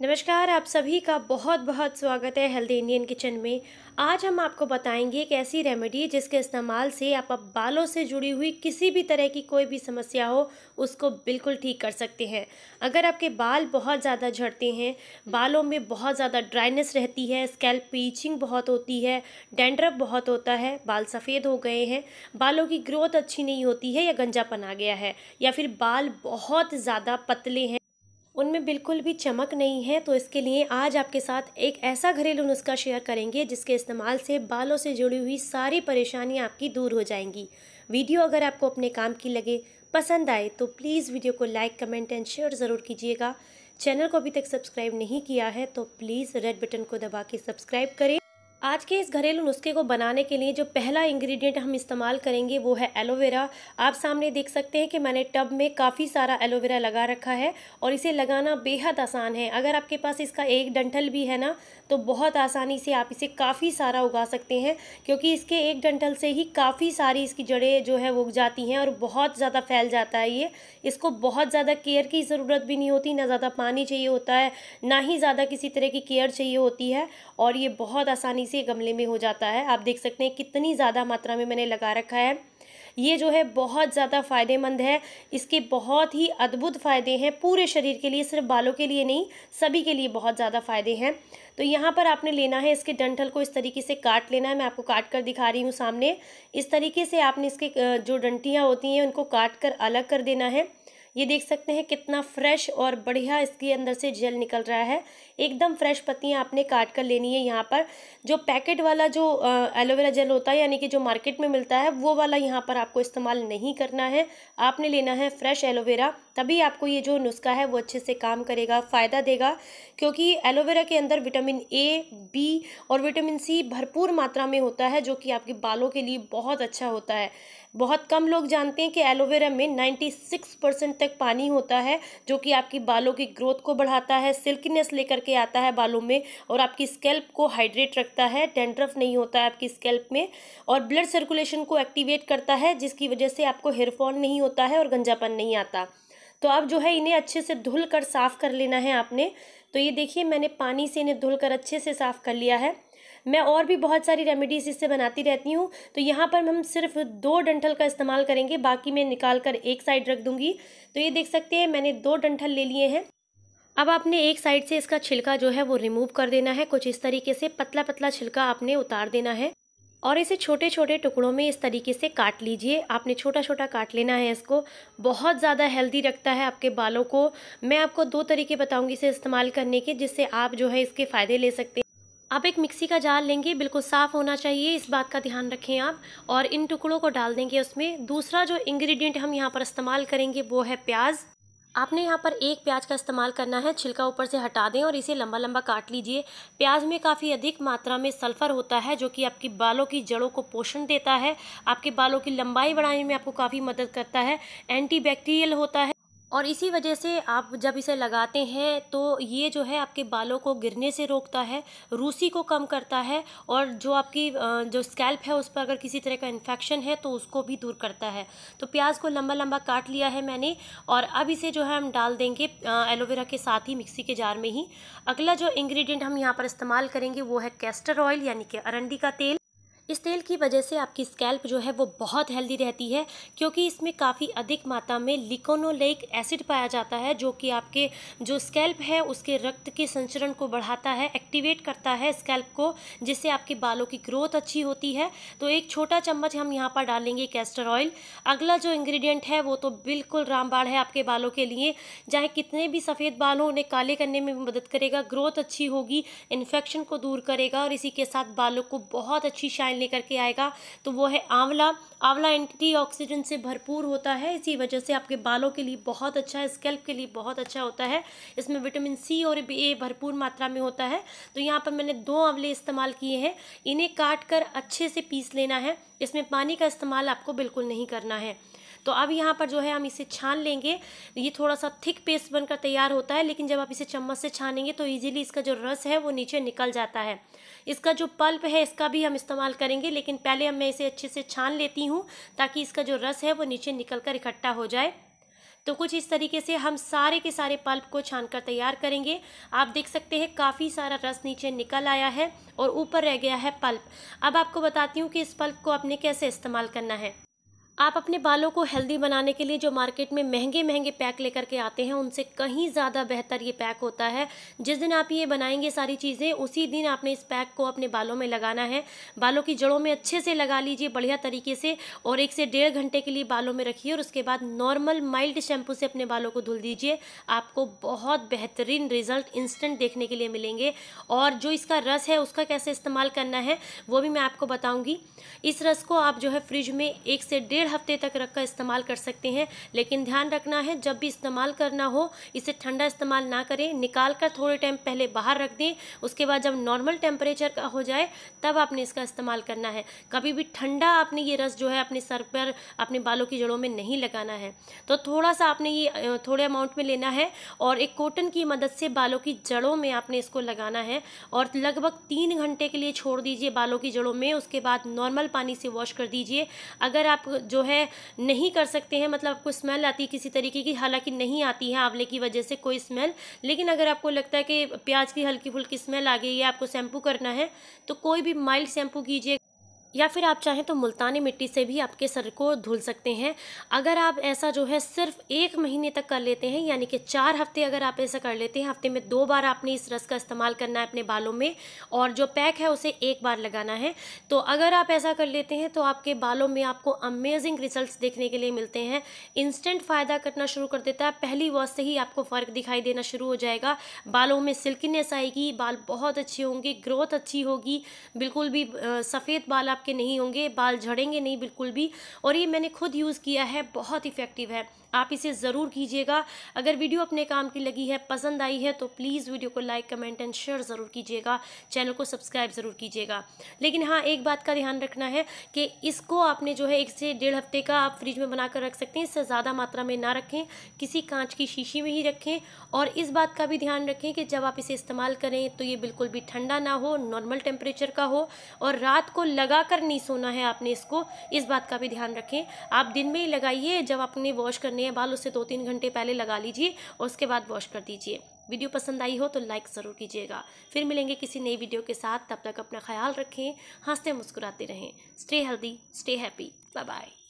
नमस्कार आप सभी का बहुत बहुत स्वागत है हेल्दी इंडियन किचन में आज हम आपको बताएंगे एक ऐसी रेमेडी जिसके इस्तेमाल से आप अब बालों से जुड़ी हुई किसी भी तरह की कोई भी समस्या हो उसको बिल्कुल ठीक कर सकते हैं अगर आपके बाल बहुत ज़्यादा झड़ते हैं बालों में बहुत ज़्यादा ड्राइनेस रहती है स्कैल्प पीचिंग बहुत होती है डेंड्रफ बहुत होता है बाल सफ़ेद हो गए हैं बालों की ग्रोथ अच्छी नहीं होती है या गंजापन आ गया है या फिर बाल बहुत ज़्यादा पतले हैं उनमें बिल्कुल भी चमक नहीं है तो इसके लिए आज आपके साथ एक ऐसा घरेलू नुस्खा शेयर करेंगे जिसके इस्तेमाल से बालों से जुड़ी हुई सारी परेशानियाँ आपकी दूर हो जाएंगी वीडियो अगर आपको अपने काम की लगे पसंद आए तो प्लीज़ वीडियो को लाइक कमेंट एंड शेयर ज़रूर कीजिएगा चैनल को अभी तक सब्सक्राइब नहीं किया है तो प्लीज़ रेड बटन को दबा के सब्सक्राइब करें आज के इस घरेलू नुस्खे को बनाने के लिए जो पहला इंग्रेडिएंट हम इस्तेमाल करेंगे वो है एलोवेरा आप सामने देख सकते हैं कि मैंने टब में काफ़ी सारा एलोवेरा लगा रखा है और इसे लगाना बेहद आसान है अगर आपके पास इसका एक डंठल भी है ना तो बहुत आसानी से आप इसे काफ़ी सारा उगा सकते हैं क्योंकि इसके एक डंठल से ही काफ़ी सारी इसकी जड़ें जो है वो उग जाती हैं और बहुत ज़्यादा फैल जाता है ये इसको बहुत ज़्यादा केयर की ज़रूरत भी नहीं होती ना ज़्यादा पानी चाहिए होता है ना ही ज़्यादा किसी तरह की केयर चाहिए होती है और ये बहुत आसानी इसी गमले में हो जाता है आप देख सकते हैं कितनी ज़्यादा मात्रा में मैंने लगा रखा है ये जो है बहुत ज़्यादा फ़ायदेमंद है इसके बहुत ही अद्भुत फ़ायदे हैं पूरे शरीर के लिए सिर्फ बालों के लिए नहीं सभी के लिए बहुत ज़्यादा फ़ायदे हैं तो यहाँ पर आपने लेना है इसके डंठल को इस तरीके से काट लेना है मैं आपको काट कर दिखा रही हूँ सामने इस तरीके से आपने इसके जो डंटियाँ होती हैं उनको काट कर अलग कर देना है ये देख सकते हैं कितना फ्रेश और बढ़िया इसके अंदर से जेल निकल रहा है एकदम फ्रेश पत्तियाँ आपने काट कर लेनी है यहाँ पर जो पैकेट वाला जो एलोवेरा जेल होता है यानी कि जो मार्केट में मिलता है वो वाला यहाँ पर आपको इस्तेमाल नहीं करना है आपने लेना है फ्रेश एलोवेरा तभी आपको ये जो नुस्खा है वो अच्छे से काम करेगा फ़ायदा देगा क्योंकि एलोवेरा के अंदर विटामिन ए बी और विटामिन सी भरपूर मात्रा में होता है जो कि आपके बालों के लिए बहुत अच्छा होता है बहुत कम लोग जानते हैं कि एलोवेरा में 96 परसेंट तक पानी होता है जो कि आपकी बालों की ग्रोथ को बढ़ाता है सिल्कीनेस लेकर के आता है बालों में और आपकी स्कैल्प को हाइड्रेट रखता है डेंड्रफ नहीं होता है आपकी स्कैल्प में और ब्लड सर्कुलेशन को एक्टिवेट करता है जिसकी वजह से आपको हेयरफॉल नहीं होता है और गंजापन नहीं आता तो अब जो है इन्हें अच्छे से धुल कर साफ़ कर लेना है आपने तो ये देखिए मैंने पानी से इन्हें धुल कर अच्छे से साफ़ कर लिया है मैं और भी बहुत सारी रेमेडीज़ इससे बनाती रहती हूँ तो यहाँ पर हम सिर्फ दो डंठल का इस्तेमाल करेंगे बाकी मैं निकाल कर एक साइड रख दूंगी तो ये देख सकते हैं मैंने दो डंठल ले लिए हैं अब आपने एक साइड से इसका छिलका जो है वो रिमूव कर देना है कुछ इस तरीके से पतला पतला छिलका आपने उतार देना है और इसे छोटे छोटे टुकड़ों में इस तरीके से काट लीजिए आपने छोटा छोटा काट लेना है इसको बहुत ज़्यादा हेल्दी रखता है आपके बालों को मैं आपको दो तरीके बताऊंगी इसे इस्तेमाल करने के जिससे आप जो है इसके फ़ायदे ले सकते हैं आप एक मिक्सी का जार लेंगे बिल्कुल साफ़ होना चाहिए इस बात का ध्यान रखें आप और इन टुकड़ों को डाल देंगे उसमें दूसरा जो इंग्रेडिएंट हम यहाँ पर इस्तेमाल करेंगे वो है प्याज आपने यहाँ पर एक प्याज का इस्तेमाल करना है छिलका ऊपर से हटा दें और इसे लंबा लंबा काट लीजिए प्याज में काफ़ी अधिक मात्रा में सल्फ़र होता है जो कि आपकी बालों की जड़ों को पोषण देता है आपके बालों की लंबाई बढ़ाने में आपको काफ़ी मदद करता है एंटीबैक्टीरियल होता है और इसी वजह से आप जब इसे लगाते हैं तो ये जो है आपके बालों को गिरने से रोकता है रूसी को कम करता है और जो आपकी जो स्कैल्प है उस पर अगर किसी तरह का इन्फेक्शन है तो उसको भी दूर करता है तो प्याज को लंबा लंबा काट लिया है मैंने और अब इसे जो है हम डाल देंगे एलोवेरा के साथ ही मिक्सी के जार में ही अगला जो इंग्रेडिएंट हम यहाँ पर इस्तेमाल करेंगे वो है कैस्टर ऑयल यानी कि अरंडी का तेल इस तेल की वजह से आपकी स्कैल्प जो है वो बहुत हेल्दी रहती है क्योंकि इसमें काफ़ी अधिक मात्रा में लिकोनोलेक एसिड पाया जाता है जो कि आपके जो स्कैल्प है उसके रक्त के संचरण को बढ़ाता है एक्टिवेट करता है स्कैल्प को जिससे आपके बालों की ग्रोथ अच्छी होती है तो एक छोटा चम्मच हम यहाँ पर डालेंगे कैस्टर ऑयल अगला जो इन्ग्रीडियंट है वो तो बिल्कुल रामबाड़ है आपके बालों के लिए चाहे कितने भी सफ़ेद बाल हों उन्हें काले करने में मदद करेगा ग्रोथ अच्छी होगी इन्फेक्शन को दूर करेगा और इसी के साथ बालों को बहुत अच्छी शाइन प्रोफाइल लेकर के आएगा तो वो है आंवला आंवला एंटी से भरपूर होता है इसी वजह से आपके बालों के लिए बहुत अच्छा है स्केल्प के लिए बहुत अच्छा होता है इसमें विटामिन सी और ए भरपूर मात्रा में होता है तो यहाँ पर मैंने दो आंवले इस्तेमाल किए हैं इन्हें काट कर अच्छे से पीस लेना है इसमें पानी का इस्तेमाल आपको बिल्कुल नहीं करना है तो अब यहाँ पर जो है हम इसे छान लेंगे ये थोड़ा सा थिक पेस्ट बनकर तैयार होता है लेकिन जब आप इसे चम्मच से छानेंगे तो ईजिली इसका जो रस है वो नीचे निकल जाता है इसका जो पल्प है इसका भी हम इस्तेमाल करेंगे लेकिन पहले हम मैं इसे अच्छे से छान लेती हूँ ताकि इसका जो रस है वो नीचे निकल कर इकट्ठा हो जाए तो कुछ इस तरीके से हम सारे के सारे पल्प को छान कर तैयार करेंगे आप देख सकते हैं काफ़ी सारा रस नीचे निकल आया है और ऊपर रह गया है पल्प अब आपको बताती हूँ कि इस पल्प को आपने कैसे इस्तेमाल करना है आप अपने बालों को हेल्दी बनाने के लिए जो मार्केट में महंगे महंगे पैक लेकर के आते हैं उनसे कहीं ज़्यादा बेहतर ये पैक होता है जिस दिन आप ये बनाएंगे सारी चीज़ें उसी दिन आपने इस पैक को अपने बालों में लगाना है बालों की जड़ों में अच्छे से लगा लीजिए बढ़िया तरीके से और एक से डेढ़ घंटे के लिए बालों में रखिए और उसके बाद नॉर्मल माइल्ड शैम्पू से अपने बालों को धुल दीजिए आपको बहुत बेहतरीन रिजल्ट इंस्टेंट देखने के लिए मिलेंगे और जो इसका रस है उसका कैसे इस्तेमाल करना है वो भी मैं आपको बताऊँगी इस रस को आप जो है फ्रिज में एक से डेढ़ हफ्ते तक रखकर इस्तेमाल कर सकते हैं लेकिन ध्यान रखना है जब भी इस्तेमाल करना हो इसे ठंडा इस्तेमाल ना करें निकाल कर थोड़े टाइम पहले बाहर रख दें उसके बाद जब नॉर्मल टेम्परेचर का हो जाए तब आपने इसका इस्तेमाल करना है कभी भी ठंडा आपने ये रस जो है अपने सर पर अपने बालों की जड़ों में नहीं लगाना है तो थोड़ा सा आपने ये थोड़े अमाउंट में लेना है और एक कॉटन की मदद से बालों की जड़ों में आपने इसको लगाना है और लगभग तीन घंटे के लिए छोड़ दीजिए बालों की जड़ों में उसके बाद नॉर्मल पानी से वॉश कर दीजिए अगर आप जो है नहीं कर सकते हैं मतलब आपको स्मेल आती है किसी तरीके की हालांकि नहीं आती है आंवले की वजह से कोई स्मेल लेकिन अगर आपको लगता है कि प्याज की हल्की फुल्की स्मेल आ गई है आपको शैम्पू करना है तो कोई भी माइल्ड शैम्पू कीजिए या फिर आप चाहें तो मुल्तानी मिट्टी से भी आपके सर को धुल सकते हैं अगर आप ऐसा जो है सिर्फ एक महीने तक कर लेते हैं यानी कि चार हफ्ते अगर आप ऐसा कर लेते हैं हफ्ते में दो बार आपने इस रस का इस्तेमाल करना है अपने बालों में और जो पैक है उसे एक बार लगाना है तो अगर आप ऐसा कर लेते हैं तो आपके बालों में आपको अमेजिंग रिजल्ट देखने के लिए मिलते हैं इंस्टेंट फ़ायदा करना शुरू कर देता है पहली वॉश से ही आपको फ़र्क दिखाई देना शुरू हो जाएगा बालों में सिल्कीनेस आएगी बाल बहुत अच्छे होंगे ग्रोथ अच्छी होगी बिल्कुल भी सफ़ेद बाल आप आपके नहीं होंगे बाल झड़ेंगे नहीं बिल्कुल भी और ये मैंने खुद यूज़ किया है बहुत इफ़ेक्टिव है आप इसे ज़रूर कीजिएगा अगर वीडियो अपने काम की लगी है पसंद आई है तो प्लीज़ वीडियो को लाइक कमेंट एंड शेयर ज़रूर कीजिएगा चैनल को सब्सक्राइब ज़रूर कीजिएगा लेकिन हाँ एक बात का ध्यान रखना है कि इसको आपने जो है एक से डेढ़ हफ्ते का आप फ्रिज में बनाकर रख सकते हैं इससे ज़्यादा मात्रा में ना रखें किसी कांच की शीशी में ही रखें और इस बात का भी ध्यान रखें कि जब आप इसे इस्तेमाल करें तो ये बिल्कुल भी ठंडा ना हो नॉर्मल टेम्परेचर का हो और रात को लगा कर नहीं सोना है आपने इसको इस बात का भी ध्यान रखें आप दिन में ही लगाइए जब आपने वॉश करने करने हैं बाल उसे दो तीन घंटे पहले लगा लीजिए और उसके बाद वॉश कर दीजिए वीडियो पसंद आई हो तो लाइक ज़रूर कीजिएगा फिर मिलेंगे किसी नई वीडियो के साथ तब तक अपना ख्याल रखें हंसते मुस्कुराते रहें stay healthy stay happy bye bye